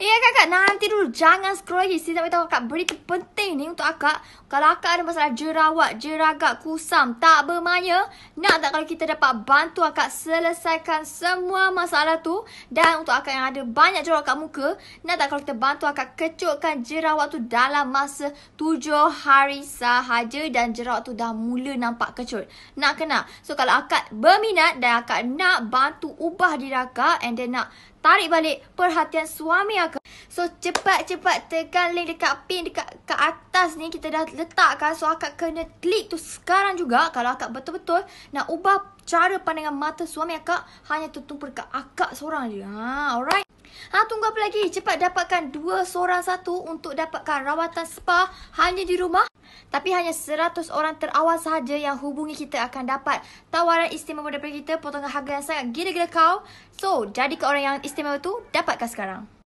Ya kakak nanti dulu Jangan scroll lagi Sini tak beritahu kakak Berita penting ni untuk akak Kalau akak ada masalah jerawat Jeragat kusam Tak bermaya Nak tak kalau kita dapat Bantu akak selesaikan Semua masalah tu Dan untuk akak yang ada Banyak jerawat kat muka Nak tak kalau kita bantu akak Kecukkan jerawat tu Dalam masa 7 hari sahaja Dan jerawat tu dah mula nampak kecut Nak kena So kalau akak berminat Dan akak nak bantu Ubah diri akak And then nak tarik balik perhatian suami aku. So cepat-cepat tekan link dekat pin dekat ke atas ni kita dah letak kan, So akak kena klik tu sekarang juga kalau akak betul-betul nak ubah cara pandangan mata suami akak hanya tertumpu dekat akak seorang je. Ha, alright. Ha tunggu apa lagi? Cepat dapatkan dua seorang satu untuk dapatkan rawatan spa hanya di rumah. Tapi hanya 100 orang terawal sahaja yang hubungi kita akan dapat tawaran istimewa daripada kita potongan harga yang sangat gila-gila kau. So, jadi ke orang yang istimewa tu dapatkan sekarang.